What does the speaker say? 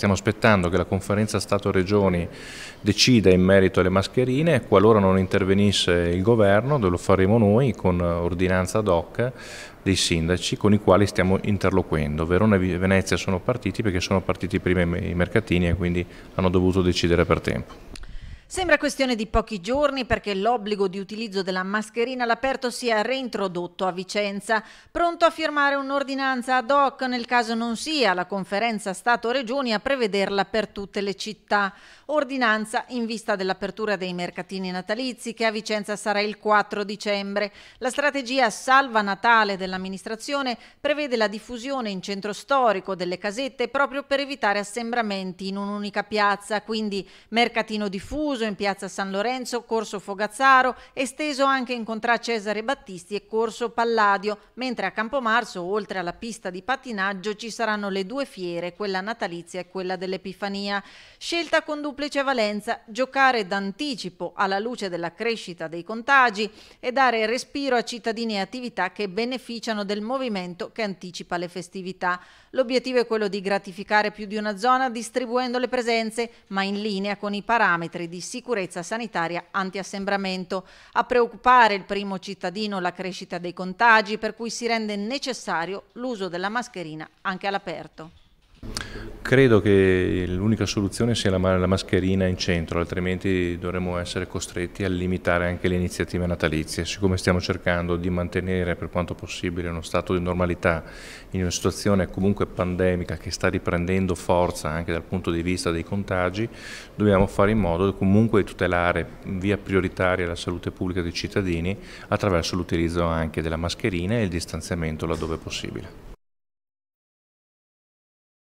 Stiamo aspettando che la conferenza Stato-Regioni decida in merito alle mascherine, qualora non intervenisse il governo lo faremo noi con ordinanza ad hoc dei sindaci con i quali stiamo interloquendo. Verona e Venezia sono partiti perché sono partiti prima i mercatini e quindi hanno dovuto decidere per tempo. Sembra questione di pochi giorni perché l'obbligo di utilizzo della mascherina all'aperto sia reintrodotto a Vicenza, pronto a firmare un'ordinanza ad hoc nel caso non sia la conferenza Stato-Regioni a prevederla per tutte le città. Ordinanza in vista dell'apertura dei mercatini natalizi che a Vicenza sarà il 4 dicembre. La strategia Salva Natale dell'amministrazione prevede la diffusione in centro storico delle casette proprio per evitare assembramenti in un'unica piazza, quindi mercatino diffuso diffuso in piazza San Lorenzo, corso Fogazzaro, esteso anche in Contra Cesare Battisti e corso Palladio, mentre a Campomarso, oltre alla pista di pattinaggio, ci saranno le due fiere, quella natalizia e quella dell'Epifania. Scelta con duplice valenza, giocare d'anticipo alla luce della crescita dei contagi e dare respiro a cittadini e attività che beneficiano del movimento che anticipa le festività. L'obiettivo è quello di gratificare più di una zona distribuendo le presenze, ma in linea con i parametri di sicurezza sanitaria antiassembramento. A preoccupare il primo cittadino la crescita dei contagi, per cui si rende necessario l'uso della mascherina anche all'aperto credo che l'unica soluzione sia la, la mascherina in centro, altrimenti dovremmo essere costretti a limitare anche le iniziative natalizie. Siccome stiamo cercando di mantenere per quanto possibile uno stato di normalità in una situazione comunque pandemica che sta riprendendo forza anche dal punto di vista dei contagi, dobbiamo fare in modo comunque di tutelare in via prioritaria la salute pubblica dei cittadini attraverso l'utilizzo anche della mascherina e il distanziamento laddove possibile.